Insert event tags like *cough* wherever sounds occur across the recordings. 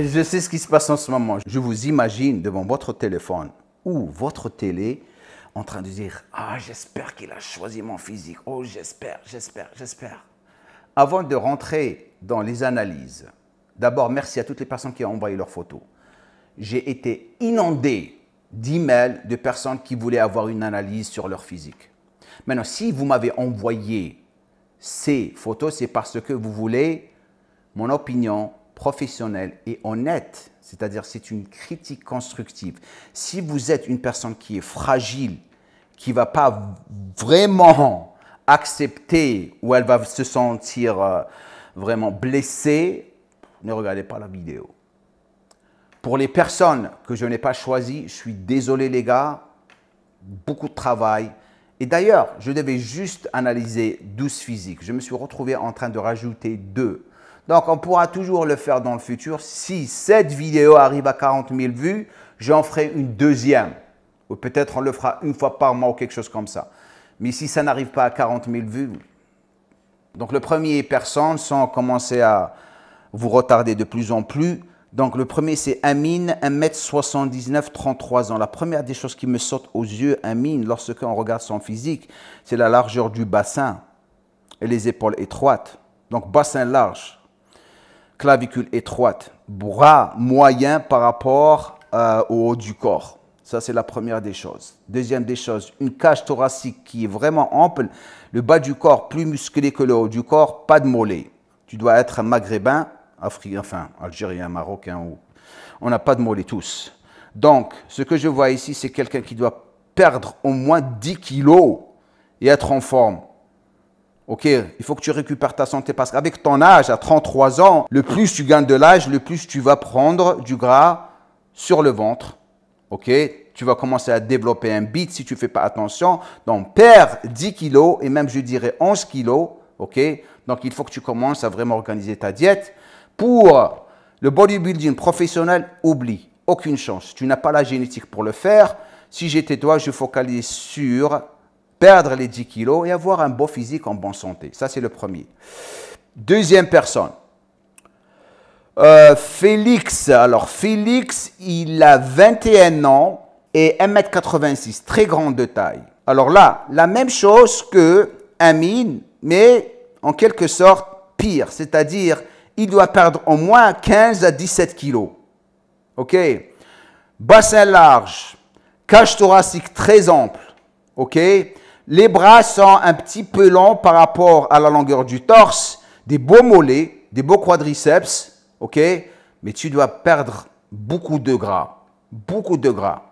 je sais ce qui se passe en ce moment. Je vous imagine devant votre téléphone ou votre télé en train de dire Ah, j'espère qu'il a choisi mon physique. Oh, j'espère, j'espère, j'espère. Avant de rentrer dans les analyses, d'abord, merci à toutes les personnes qui ont envoyé leurs photos. J'ai été inondé d'emails de personnes qui voulaient avoir une analyse sur leur physique. Maintenant, si vous m'avez envoyé ces photos, c'est parce que vous voulez mon opinion, professionnelle et honnête, c'est-à-dire c'est une critique constructive. Si vous êtes une personne qui est fragile, qui ne va pas vraiment accepter ou elle va se sentir euh, vraiment blessée, ne regardez pas la vidéo. Pour les personnes que je n'ai pas choisies, je suis désolé les gars, beaucoup de travail. Et d'ailleurs, je devais juste analyser 12 physiques. Je me suis retrouvé en train de rajouter 2 donc, on pourra toujours le faire dans le futur. Si cette vidéo arrive à 40 000 vues, j'en ferai une deuxième. Ou peut-être on le fera une fois par mois ou quelque chose comme ça. Mais si ça n'arrive pas à 40 000 vues, donc le premier personne, sans commencer à vous retarder de plus en plus, donc le premier c'est Amine, 1m79, 33 ans. La première des choses qui me saute aux yeux, Amine, lorsqu'on regarde son physique, c'est la largeur du bassin et les épaules étroites. Donc bassin large clavicule étroite, bras moyen par rapport euh, au haut du corps. Ça, c'est la première des choses. Deuxième des choses, une cage thoracique qui est vraiment ample, le bas du corps plus musclé que le haut du corps, pas de mollet. Tu dois être un maghrébin, africain, enfin, algérien, marocain, ou... on n'a pas de mollet tous. Donc, ce que je vois ici, c'est quelqu'un qui doit perdre au moins 10 kilos et être en forme. Ok, il faut que tu récupères ta santé parce qu'avec ton âge, à 33 ans, le plus tu gagnes de l'âge, le plus tu vas prendre du gras sur le ventre. Ok, tu vas commencer à développer un bit si tu ne fais pas attention. Donc, perds 10 kilos et même, je dirais, 11 kilos. Ok, donc il faut que tu commences à vraiment organiser ta diète. Pour le bodybuilding professionnel, oublie, aucune chance. Tu n'as pas la génétique pour le faire. Si j'étais toi, je focalise sur perdre les 10 kilos et avoir un beau physique en bonne santé. Ça, c'est le premier. Deuxième personne. Euh, Félix. Alors, Félix, il a 21 ans et 1m86, très grande de taille. Alors là, la même chose que Amine, mais en quelque sorte pire. C'est-à-dire, il doit perdre au moins 15 à 17 kilos. OK Bassin large, cage thoracique très ample. OK les bras sont un petit peu longs par rapport à la longueur du torse, des beaux mollets, des beaux quadriceps, ok Mais tu dois perdre beaucoup de gras, beaucoup de gras.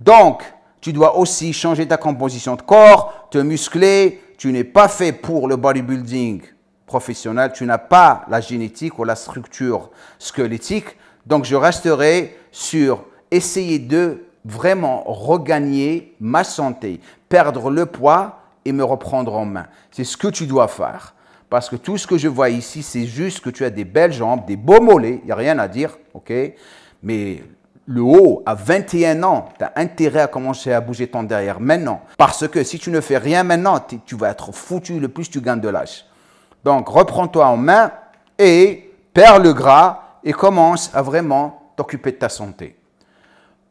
Donc, tu dois aussi changer ta composition de corps, te muscler. Tu n'es pas fait pour le bodybuilding professionnel. Tu n'as pas la génétique ou la structure squelettique. Donc, je resterai sur essayer de vraiment regagner ma santé, perdre le poids et me reprendre en main. C'est ce que tu dois faire. Parce que tout ce que je vois ici, c'est juste que tu as des belles jambes, des beaux mollets, il n'y a rien à dire, ok Mais le haut, à 21 ans, tu as intérêt à commencer à bouger ton derrière maintenant. Parce que si tu ne fais rien maintenant, tu vas être foutu le plus tu gagnes de l'âge. Donc, reprends-toi en main et perds le gras et commence à vraiment t'occuper de ta santé.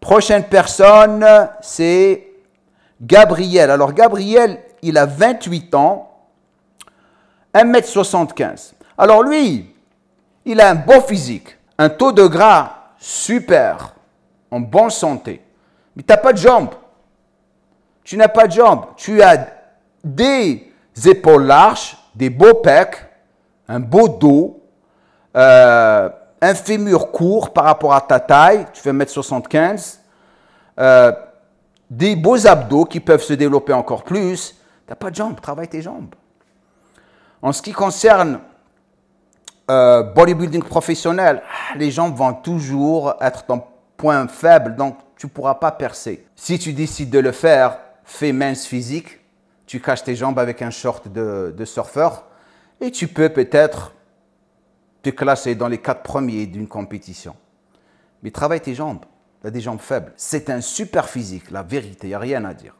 Prochaine personne, c'est Gabriel. Alors Gabriel, il a 28 ans, 1m75. Alors lui, il a un beau physique, un taux de gras super, en bonne santé. Mais tu n'as pas de jambes. Tu n'as pas de jambes. Tu as des épaules larges, des beaux pecs, un beau dos. Euh, un fémur court par rapport à ta taille, tu fais 1m75, euh, des beaux abdos qui peuvent se développer encore plus. Tu n'as pas de jambes, travaille tes jambes. En ce qui concerne euh, bodybuilding professionnel, les jambes vont toujours être ton point faible, donc tu ne pourras pas percer. Si tu décides de le faire, fais mince physique, tu caches tes jambes avec un short de, de surfeur et tu peux peut-être te classé dans les quatre premiers d'une compétition. Mais travaille tes jambes. Tu as des jambes faibles. C'est un super physique, la vérité, il n'y a rien à dire.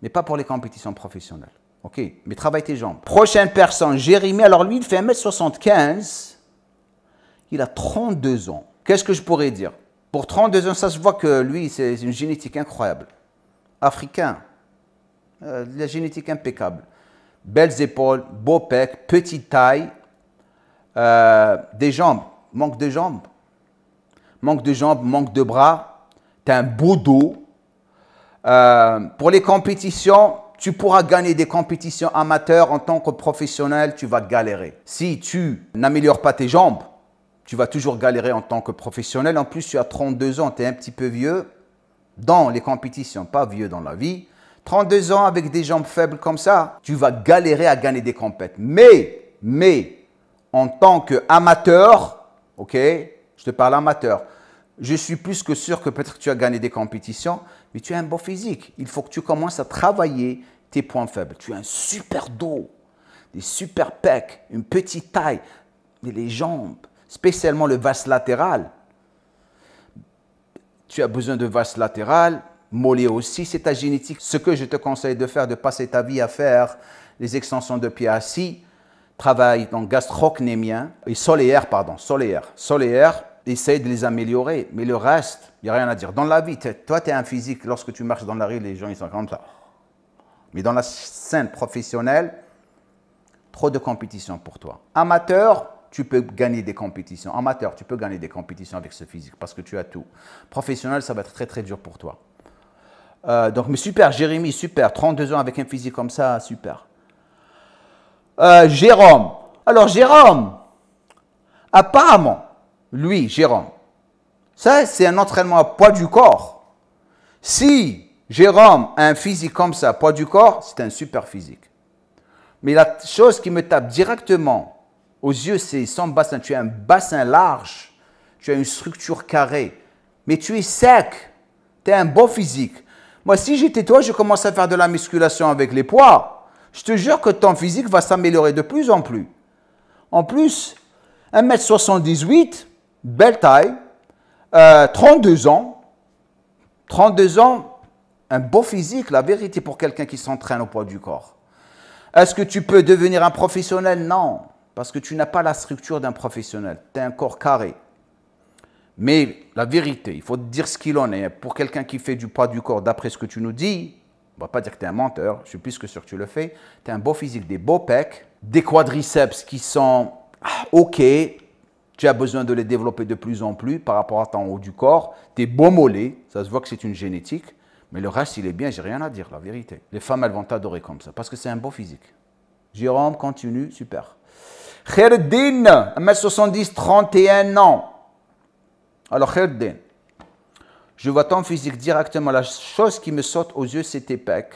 Mais pas pour les compétitions professionnelles. Ok Mais travaille tes jambes. Prochaine personne, Jérémy. Alors lui, il fait 1m75. Il a 32 ans. Qu'est-ce que je pourrais dire Pour 32 ans, ça se voit que lui, c'est une génétique incroyable. Africain. Euh, la génétique impeccable. Belles épaules, beau pec, petite taille, euh, des jambes, manque de jambes, manque de jambes, manque de bras, tu un beau dos. Euh, pour les compétitions, tu pourras gagner des compétitions amateurs en tant que professionnel, tu vas galérer. Si tu n'améliores pas tes jambes, tu vas toujours galérer en tant que professionnel. En plus, tu as 32 ans, tu es un petit peu vieux dans les compétitions, pas vieux dans la vie. 32 ans avec des jambes faibles comme ça, tu vas galérer à gagner des compétitions. Mais, mais, en tant qu'amateur, ok, je te parle amateur, je suis plus que sûr que peut-être tu as gagné des compétitions, mais tu as un bon physique. Il faut que tu commences à travailler tes points faibles. Tu as un super dos, des super pecs, une petite taille, mais les jambes, spécialement le vaste latéral. Tu as besoin de vaste latéral, mollet aussi, c'est ta génétique. Ce que je te conseille de faire, de passer ta vie à faire les extensions de pied assis, travaillent dans gastrocnémien et solaire, pardon, solaire. Solaire, essaye de les améliorer, mais le reste, il n'y a rien à dire. Dans la vie, toi, tu es un physique, lorsque tu marches dans la rue, les gens, ils sont comme ça. Mais dans la scène professionnelle, trop de compétition pour toi. Amateur, tu peux gagner des compétitions. Amateur, tu peux gagner des compétitions avec ce physique parce que tu as tout. Professionnel, ça va être très, très dur pour toi. Euh, donc, mais super, Jérémy, super. 32 ans avec un physique comme ça, super. Euh, Jérôme. Alors Jérôme, apparemment, lui, Jérôme, ça c'est un entraînement à poids du corps. Si Jérôme a un physique comme ça, poids du corps, c'est un super physique. Mais la chose qui me tape directement aux yeux, c'est son bassin. Tu as un bassin large, tu as une structure carrée, mais tu es sec, tu as un beau physique. Moi, si j'étais toi, je commence à faire de la musculation avec les poids je te jure que ton physique va s'améliorer de plus en plus. En plus, 1m78, belle taille, 32 euh, ans, 32 ans, un beau physique, la vérité pour quelqu'un qui s'entraîne au poids du corps. Est-ce que tu peux devenir un professionnel Non, parce que tu n'as pas la structure d'un professionnel, tu as un corps carré. Mais la vérité, il faut dire ce qu'il en est. Pour quelqu'un qui fait du poids du corps, d'après ce que tu nous dis, on va pas dire que tu es un menteur, je suis plus que sûr que tu le fais. Tu as un beau physique, des beaux pecs, des quadriceps qui sont ah, OK, tu as besoin de les développer de plus en plus par rapport à ton haut du corps, es beau mollets, ça se voit que c'est une génétique, mais le reste, il est bien, j'ai rien à dire, la vérité. Les femmes, elles vont t'adorer comme ça, parce que c'est un beau physique. Jérôme, continue, super. Kherdin, 1m70, 31 ans. Alors Kherdin, je vois ton physique directement. La chose qui me saute aux yeux, c'est tes pecs.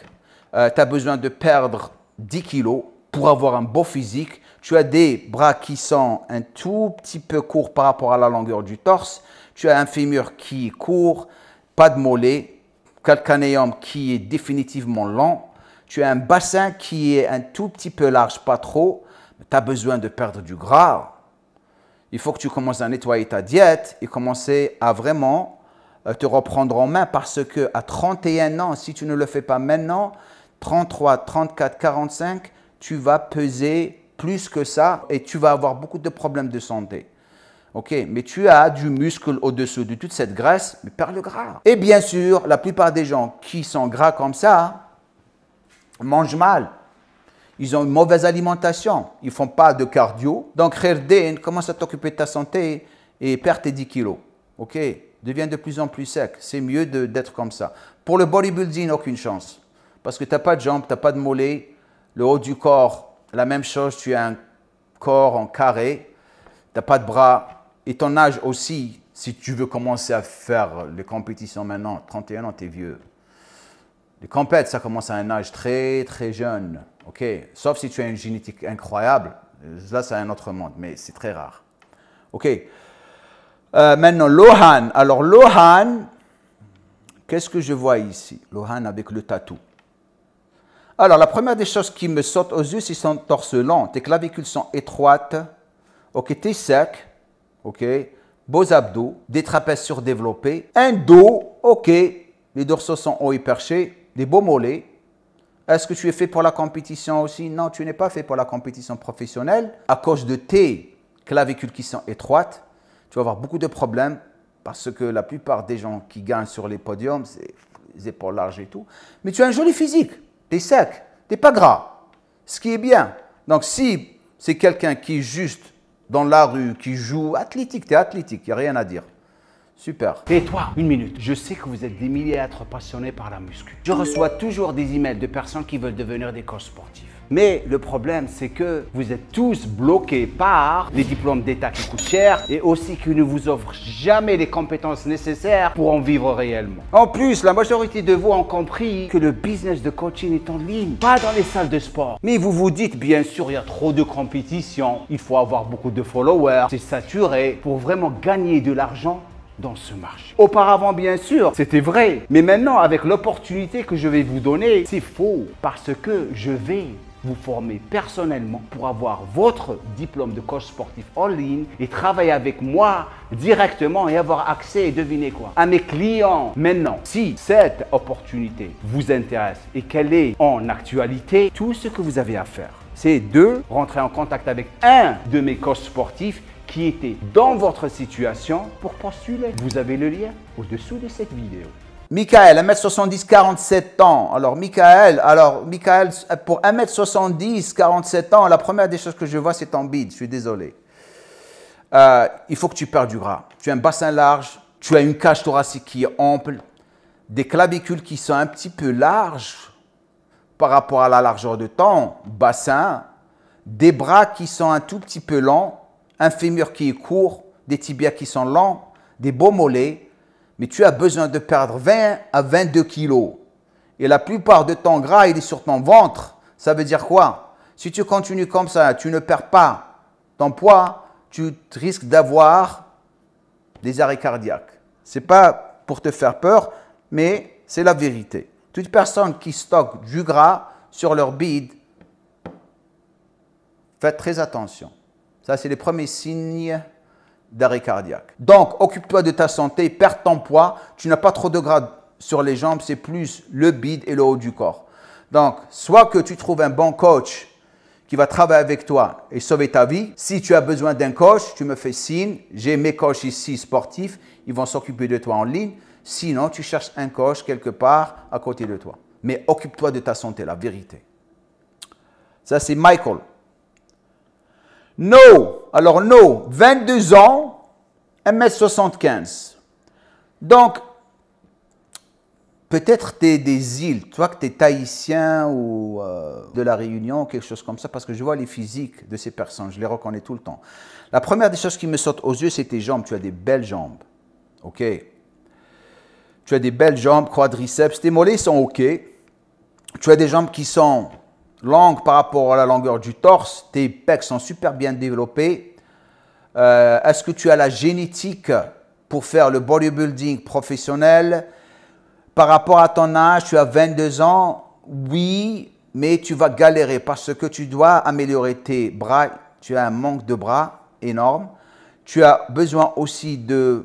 Euh, tu as besoin de perdre 10 kilos pour avoir un beau physique. Tu as des bras qui sont un tout petit peu courts par rapport à la longueur du torse. Tu as un fémur qui est court, pas de mollet, calcanéum qui est définitivement long. Tu as un bassin qui est un tout petit peu large, pas trop. Tu as besoin de perdre du gras. Il faut que tu commences à nettoyer ta diète et commencer à vraiment euh, te reprendre en main parce que à 31 ans, si tu ne le fais pas maintenant, 33, 34, 45, tu vas peser plus que ça et tu vas avoir beaucoup de problèmes de santé. Ok, mais tu as du muscle au-dessous de toute cette graisse, mais perds le gras. Et bien sûr, la plupart des gens qui sont gras comme ça mangent mal. Ils ont une mauvaise alimentation. Ils ne font pas de cardio. Donc, Khairdin, commence à t'occuper de ta santé et perds tes 10 kilos. Ok, devient de plus en plus sec. C'est mieux d'être comme ça. Pour le bodybuilding, aucune chance. Parce que tu n'as pas de jambes, tu n'as pas de mollets. Le haut du corps, la même chose, tu as un corps en carré. Tu n'as pas de bras. Et ton âge aussi, si tu veux commencer à faire les compétitions maintenant, 31 ans, tu es vieux. Les compètes, ça commence à un âge très, très jeune. ok Sauf si tu as une génétique incroyable. Là, c'est un autre monde, mais c'est très rare. OK euh, maintenant, Lohan. Alors, Lohan, qu'est-ce que je vois ici Lohan avec le tatou. Alors, la première des choses qui me saute aux yeux, c'est son torse long. Tes clavicules sont étroites. Ok, t'es sec. Ok, beaux abdos, des trapèzes surdéveloppés. Un dos, ok, les dorsaux sont hauts et perchés, des beaux mollets. Est-ce que tu es fait pour la compétition aussi Non, tu n'es pas fait pour la compétition professionnelle à cause de tes clavicules qui sont étroites tu vas avoir beaucoup de problèmes parce que la plupart des gens qui gagnent sur les podiums, c'est les épaules larges et tout. Mais tu as un joli physique, tu es sec, tu pas gras, ce qui est bien. Donc si c'est quelqu'un qui est juste dans la rue, qui joue athlétique, tu es athlétique, il n'y a rien à dire. Super. Et toi, une minute. Je sais que vous êtes des milliers à être passionnés par la muscu. Je reçois toujours des emails de personnes qui veulent devenir des coachs sportifs. Mais le problème, c'est que vous êtes tous bloqués par les diplômes d'État qui coûtent cher et aussi qui ne vous offrent jamais les compétences nécessaires pour en vivre réellement. En plus, la majorité de vous ont compris que le business de coaching est en ligne, pas dans les salles de sport. Mais vous vous dites, bien sûr, il y a trop de compétition, il faut avoir beaucoup de followers, c'est saturé. Pour vraiment gagner de l'argent, dans ce marché. Auparavant, bien sûr, c'était vrai. Mais maintenant, avec l'opportunité que je vais vous donner, c'est faux. Parce que je vais vous former personnellement pour avoir votre diplôme de coach sportif en ligne et travailler avec moi directement et avoir accès, et devinez quoi, à mes clients. Maintenant, si cette opportunité vous intéresse et qu'elle est en actualité, tout ce que vous avez à faire, c'est de rentrer en contact avec un de mes coachs sportifs qui était dans votre situation pour postuler. Vous avez le lien au-dessous de cette vidéo. Michael, 1m70, 47 ans. Alors, Michael, alors, Michael, pour 1m70, 47 ans, la première des choses que je vois, c'est ton bide. Je suis désolé. Euh, il faut que tu perdes du gras. Tu as un bassin large, tu as une cage thoracique qui est ample, des clavicules qui sont un petit peu larges par rapport à la largeur de ton bassin, des bras qui sont un tout petit peu longs, un fémur qui est court, des tibias qui sont longs, des beaux mollets, mais tu as besoin de perdre 20 à 22 kilos. Et la plupart de ton gras, il est sur ton ventre. Ça veut dire quoi Si tu continues comme ça, tu ne perds pas ton poids, tu risques d'avoir des arrêts cardiaques. Ce n'est pas pour te faire peur, mais c'est la vérité. Toute personne qui stocke du gras sur leur bide, faites très attention. Ça, c'est les premiers signes d'arrêt cardiaque. Donc, occupe-toi de ta santé, perds ton poids. Tu n'as pas trop de gras sur les jambes, c'est plus le bide et le haut du corps. Donc, soit que tu trouves un bon coach qui va travailler avec toi et sauver ta vie. Si tu as besoin d'un coach, tu me fais signe. J'ai mes coachs ici sportifs, ils vont s'occuper de toi en ligne. Sinon, tu cherches un coach quelque part à côté de toi. Mais occupe-toi de ta santé, la vérité. Ça, c'est Michael. No, alors No, 22 ans, 1m75. Donc, peut-être tu es des îles, toi que tu es tahitien ou euh, de la Réunion, quelque chose comme ça, parce que je vois les physiques de ces personnes, je les reconnais tout le temps. La première des choses qui me sortent aux yeux, c'est tes jambes. Tu as des belles jambes. OK Tu as des belles jambes, quadriceps, tes mollets sont OK. Tu as des jambes qui sont longue par rapport à la longueur du torse, tes pecs sont super bien développés. Euh, est-ce que tu as la génétique pour faire le bodybuilding professionnel Par rapport à ton âge, tu as 22 ans, oui, mais tu vas galérer parce que tu dois améliorer tes bras. Tu as un manque de bras énorme. Tu as besoin aussi de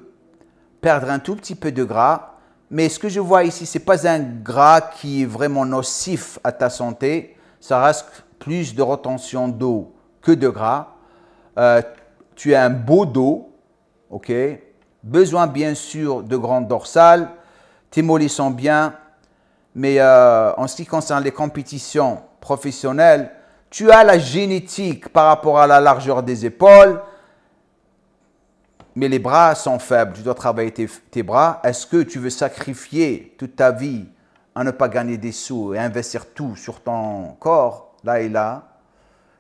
perdre un tout petit peu de gras. Mais ce que je vois ici, ce n'est pas un gras qui est vraiment nocif à ta santé ça reste plus de retention d'eau que de gras. Euh, tu as un beau dos, ok Besoin bien sûr de grandes dorsales, tes mollets sont bien, mais euh, en ce qui concerne les compétitions professionnelles, tu as la génétique par rapport à la largeur des épaules, mais les bras sont faibles, tu dois travailler tes bras. Est-ce que tu veux sacrifier toute ta vie à ne pas gagner des sous et investir tout sur ton corps, là et là,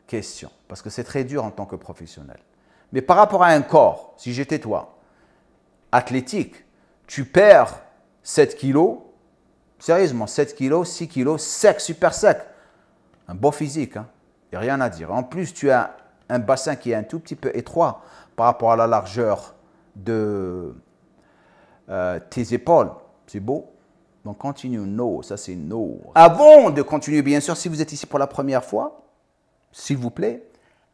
question. Parce que c'est très dur en tant que professionnel. Mais par rapport à un corps, si j'étais toi, athlétique, tu perds 7 kilos, sérieusement, 7 kilos, 6 kilos, sec, super sec. Un beau physique, hein? il n'y a rien à dire. En plus, tu as un bassin qui est un tout petit peu étroit par rapport à la largeur de euh, tes épaules. C'est beau. Donc continue no, ça c'est no. Ah. Avant de continuer, bien sûr, si vous êtes ici pour la première fois, s'il vous plaît,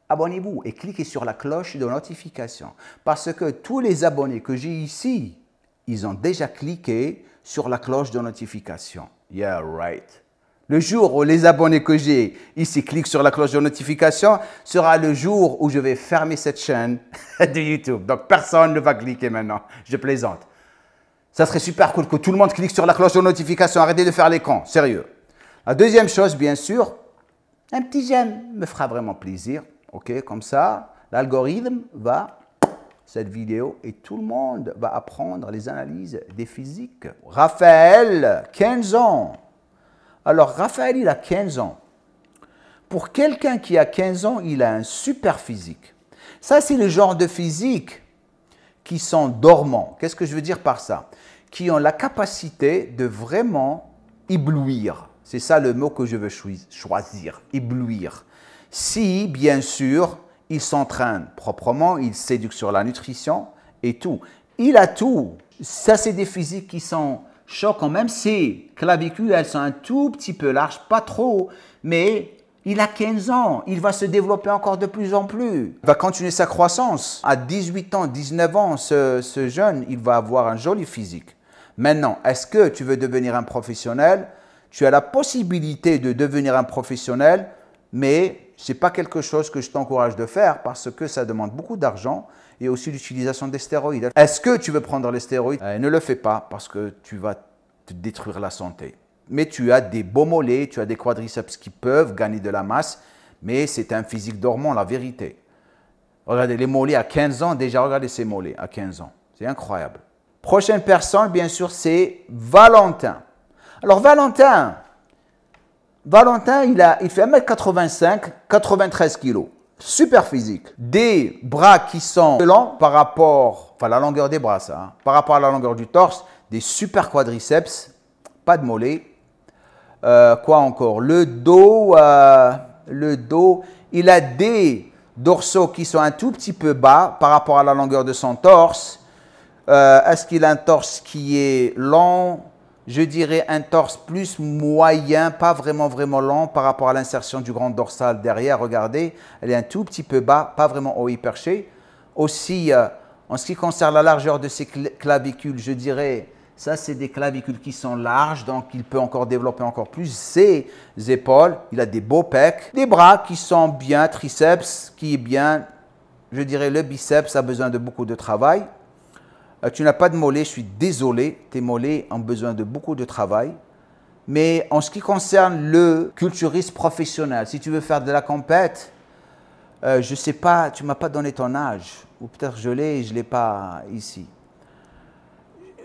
abonnez-vous et cliquez sur la cloche de notification. Parce que tous les abonnés que j'ai ici, ils ont déjà cliqué sur la cloche de notification. Yeah, right. Le jour où les abonnés que j'ai ici cliquent sur la cloche de notification sera le jour où je vais fermer cette chaîne *laughs* de YouTube. Donc personne ne va cliquer maintenant. Je plaisante. Ça serait super cool que tout le monde clique sur la cloche de notification. Arrêtez de faire les cons, sérieux. La deuxième chose, bien sûr, un petit j'aime me fera vraiment plaisir. OK, comme ça, l'algorithme va, cette vidéo, et tout le monde va apprendre les analyses des physiques. Raphaël, 15 ans. Alors, Raphaël, il a 15 ans. Pour quelqu'un qui a 15 ans, il a un super physique. Ça, c'est le genre de physique qui sont dormants. Qu'est-ce que je veux dire par ça Qui ont la capacité de vraiment éblouir. C'est ça le mot que je veux choisir, éblouir. Si, bien sûr, ils s'entraînent proprement, ils s'éduquent sur la nutrition et tout. Il a tout. Ça, c'est des physiques qui sont choquants. Même ces clavicules, elles sont un tout petit peu larges, pas trop, mais il a 15 ans, il va se développer encore de plus en plus. Il va continuer sa croissance. À 18 ans, 19 ans, ce, jeune, il va avoir un joli physique. Maintenant, est-ce que tu veux devenir un professionnel Tu as la possibilité de devenir un professionnel, mais ce n'est pas quelque chose que je t'encourage de faire parce que ça demande beaucoup d'argent et aussi l'utilisation des stéroïdes. Est-ce que tu veux prendre les stéroïdes eh, Ne le fais pas parce que tu vas te détruire la santé mais tu as des beaux mollets, tu as des quadriceps qui peuvent gagner de la masse, mais c'est un physique dormant, la vérité. Regardez, les mollets à 15 ans, déjà, regardez ces mollets à 15 ans. C'est incroyable. Prochaine personne, bien sûr, c'est Valentin. Alors, Valentin, Valentin, il, a, il fait 1m85, 93 kg. Super physique. Des bras qui sont longs par rapport, à la longueur des bras, ça, hein, par rapport à la longueur du torse, des super quadriceps, pas de mollets, euh, quoi encore Le dos, euh, le dos, il a des dorsaux qui sont un tout petit peu bas par rapport à la longueur de son torse. Euh, est-ce qu'il a un torse qui est long Je dirais un torse plus moyen, pas vraiment vraiment long par rapport à l'insertion du grand dorsal derrière. Regardez, elle est un tout petit peu bas, pas vraiment haut et perché. Aussi, en ce qui concerne la largeur de ses clavicules, je dirais ça, c'est des clavicules qui sont larges, donc il peut encore développer encore plus ses épaules. Il a des beaux pecs, des bras qui sont bien, triceps qui est bien. Je dirais le biceps a besoin de beaucoup de travail. Euh, tu n'as pas de mollets, je suis désolé. Tes mollets ont besoin de beaucoup de travail. Mais en ce qui concerne le culturiste professionnel, si tu veux faire de la compète, euh, je ne sais pas, tu ne m'as pas donné ton âge. Ou peut-être je l'ai et je ne l'ai pas ici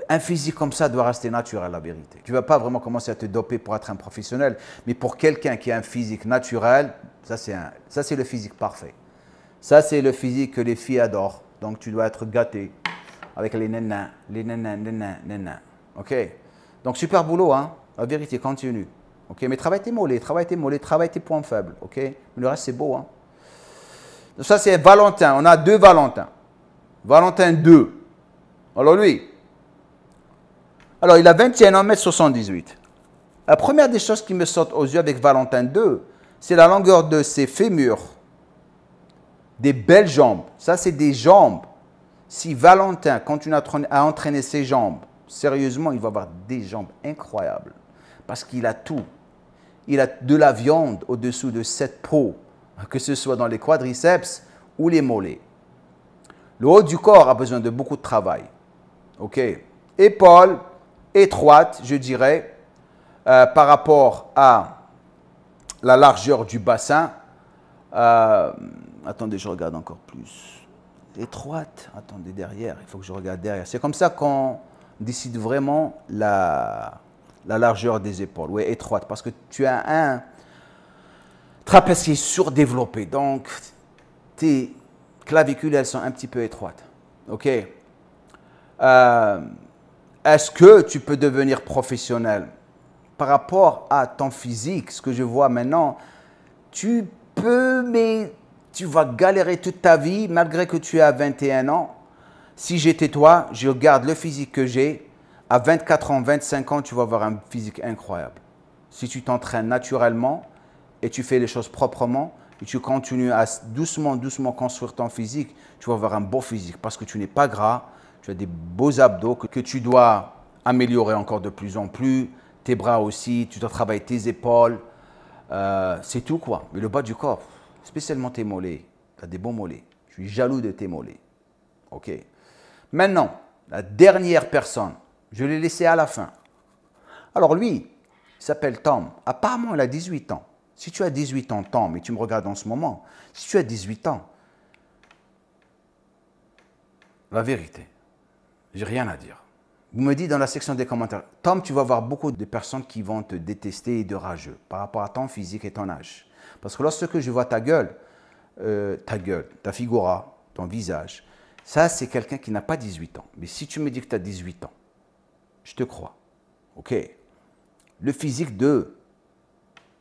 un physique comme ça doit rester naturel, la vérité. Tu ne vas pas vraiment commencer à te doper pour être un professionnel. Mais pour quelqu'un qui a un physique naturel, ça c'est le physique parfait. Ça c'est le physique que les filles adorent. Donc tu dois être gâté avec les nénins, les nénins, nénins, nénins. OK Donc super boulot, hein La vérité, continue. OK Mais travaille tes mollets, travaille tes mollets, travaille tes points faibles. OK Mais le reste, c'est beau, hein Donc ça c'est Valentin. On a deux Valentins. Valentin 2. Alors lui, alors, il a 21 ans, m 78 La première des choses qui me sortent aux yeux avec Valentin II, c'est la longueur de ses fémurs. Des belles jambes. Ça, c'est des jambes. Si Valentin continue à entraîner ses jambes, sérieusement, il va avoir des jambes incroyables. Parce qu'il a tout. Il a de la viande au-dessous de cette peau, que ce soit dans les quadriceps ou les mollets. Le haut du corps a besoin de beaucoup de travail. OK Épaules, étroite, je dirais, euh, par rapport à la largeur du bassin. Euh, attendez, je regarde encore plus. Étroite. Attendez, derrière. Il faut que je regarde derrière. C'est comme ça qu'on décide vraiment la, la largeur des épaules. Oui, étroite. Parce que tu as un trapèze qui est surdéveloppé. Donc, tes clavicules, elles sont un petit peu étroites. OK euh, est-ce que tu peux devenir professionnel Par rapport à ton physique, ce que je vois maintenant, tu peux, mais tu vas galérer toute ta vie malgré que tu aies 21 ans. Si j'étais toi, je garde le physique que j'ai. À 24 ans, 25 ans, tu vas avoir un physique incroyable. Si tu t'entraînes naturellement et tu fais les choses proprement et tu continues à doucement, doucement construire ton physique, tu vas avoir un beau physique parce que tu n'es pas gras, tu as des beaux abdos que, tu dois améliorer encore de plus en plus, tes bras aussi, tu dois travailler tes épaules, euh, c'est tout quoi. Mais le bas du corps, spécialement tes mollets, tu as des bons mollets. Je suis jaloux de tes mollets. Ok. Maintenant, la dernière personne, je l'ai laissé à la fin. Alors lui, il s'appelle Tom. Apparemment, il a 18 ans. Si tu as 18 ans, Tom, et tu me regardes en ce moment, si tu as 18 ans, la vérité, j'ai rien à dire. Vous me dites dans la section des commentaires, Tom, tu vas voir beaucoup de personnes qui vont te détester et de rageux par rapport à ton physique et ton âge. Parce que lorsque je vois ta gueule, euh, ta gueule, ta figura, ton visage, ça c'est quelqu'un qui n'a pas 18 ans. Mais si tu me dis que tu as 18 ans, je te crois. Ok. Le physique de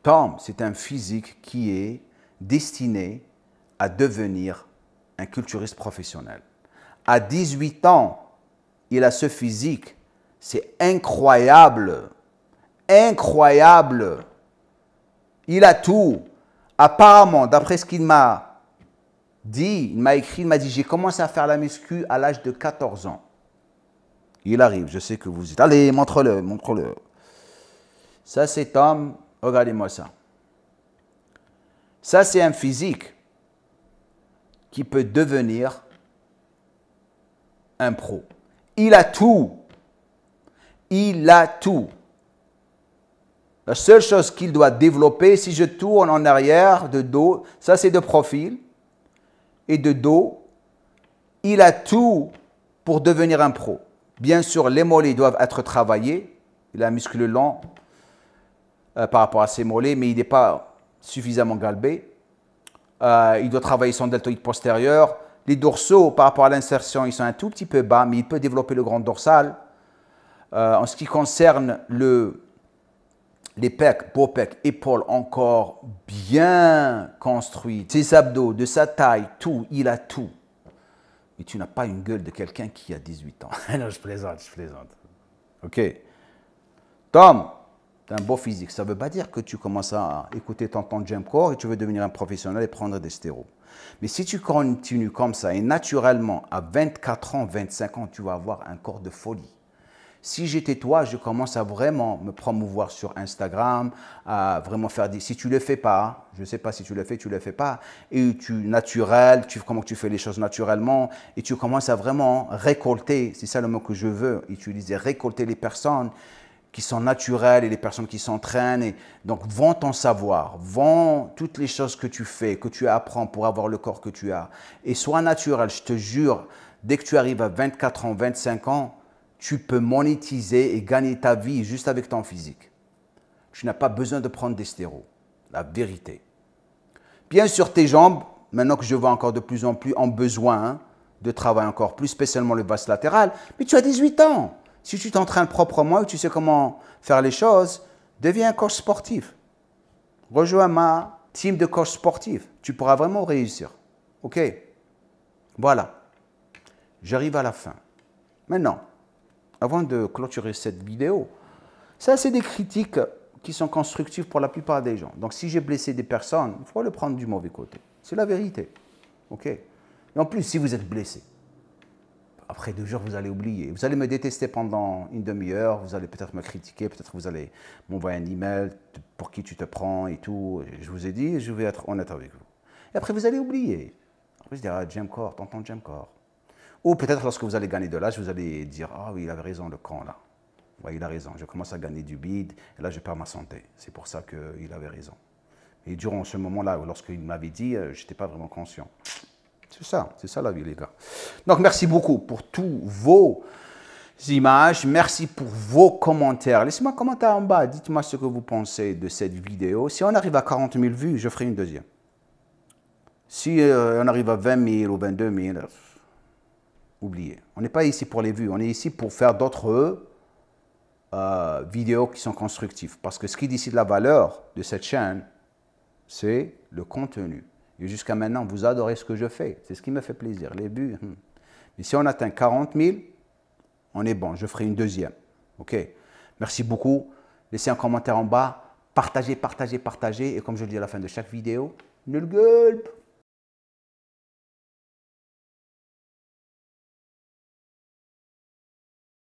Tom, c'est un physique qui est destiné à devenir un culturiste professionnel. À 18 ans, il a ce physique. C'est incroyable. Incroyable. Il a tout. Apparemment, d'après ce qu'il m'a dit, il m'a écrit, il m'a dit, j'ai commencé à faire la muscu à l'âge de 14 ans. Il arrive, je sais que vous êtes. allez, montre-le, montre-le. Ça, c'est Tom, regardez-moi ça. Ça, c'est un physique qui peut devenir un pro. Il a tout. Il a tout. La seule chose qu'il doit développer, si je tourne en arrière, de dos, ça c'est de profil et de dos, il a tout pour devenir un pro. Bien sûr, les mollets doivent être travaillés. Il a un muscle lent euh, par rapport à ses mollets, mais il n'est pas suffisamment galbé. Euh, il doit travailler son deltoïde postérieur, les dorsaux, par rapport à l'insertion, ils sont un tout petit peu bas, mais il peut développer le grand dorsal. Euh, en ce qui concerne le, les pecs, beau pec, épaules encore bien construites, ses abdos, de sa taille, tout, il a tout. Mais tu n'as pas une gueule de quelqu'un qui a 18 ans. *laughs* non, je plaisante, je plaisante. Ok. Tom, tu as un beau physique. Ça ne veut pas dire que tu commences à écouter ton de corps et tu veux devenir un professionnel et prendre des stéroïdes. Mais si tu continues comme ça, et naturellement, à 24 ans, 25 ans, tu vas avoir un corps de folie. Si j'étais toi, je commence à vraiment me promouvoir sur Instagram, à vraiment faire des... Si tu le fais pas, je ne sais pas si tu le fais, tu le fais pas, et tu naturel, tu comment tu fais les choses naturellement, et tu commences à vraiment récolter, c'est ça le mot que je veux utiliser, récolter les personnes qui sont naturels et les personnes qui s'entraînent. Et donc, vends ton savoir, vends toutes les choses que tu fais, que tu apprends pour avoir le corps que tu as. Et sois naturel, je te jure, dès que tu arrives à 24 ans, 25 ans, tu peux monétiser et gagner ta vie juste avec ton physique. Tu n'as pas besoin de prendre des stéros. La vérité. Bien sûr, tes jambes, maintenant que je vois encore de plus en plus, en besoin de travailler encore plus, spécialement le basse latéral. Mais tu as 18 ans. Si tu t'entraînes proprement et tu sais comment faire les choses, deviens un coach sportif. Rejoins ma team de coach sportif. Tu pourras vraiment réussir. OK Voilà. J'arrive à la fin. Maintenant, avant de clôturer cette vidéo, ça, c'est des critiques qui sont constructives pour la plupart des gens. Donc, si j'ai blessé des personnes, il faut le prendre du mauvais côté. C'est la vérité. OK Et en plus, si vous êtes blessé, après deux jours, vous allez oublier. Vous allez me détester pendant une demi-heure, vous allez peut-être me critiquer, peut-être vous allez m'envoyer un email pour qui tu te prends et tout. Je vous ai dit, je vais être honnête avec vous. Et après, vous allez oublier. Après, je dirai, ah, Jim Core, t'entends Jim Core. Ou peut-être lorsque vous allez gagner de l'âge, vous allez dire, ah oui, il avait raison, le camp là. il a raison, je commence à gagner du bide, et là, je perds ma santé. C'est pour ça qu'il avait raison. Et durant ce moment-là, lorsqu'il m'avait dit, euh, je n'étais pas vraiment conscient. C'est ça, c'est ça la vie, les gars. Donc, merci beaucoup pour tous vos images. Merci pour vos commentaires. Laissez-moi un commentaire en bas. Dites-moi ce que vous pensez de cette vidéo. Si on arrive à 40 000 vues, je ferai une deuxième. Si euh, on arrive à 20 000 ou 22 000, oubliez. On n'est pas ici pour les vues. On est ici pour faire d'autres euh, vidéos qui sont constructives. Parce que ce qui décide la valeur de cette chaîne, c'est le contenu. Jusqu'à maintenant, vous adorez ce que je fais. C'est ce qui me fait plaisir, les buts. Hmm. Mais si on atteint 40 000, on est bon. Je ferai une deuxième. OK Merci beaucoup. Laissez un commentaire en bas. Partagez, partagez, partagez. Et comme je le dis à la fin de chaque vidéo, nul gulp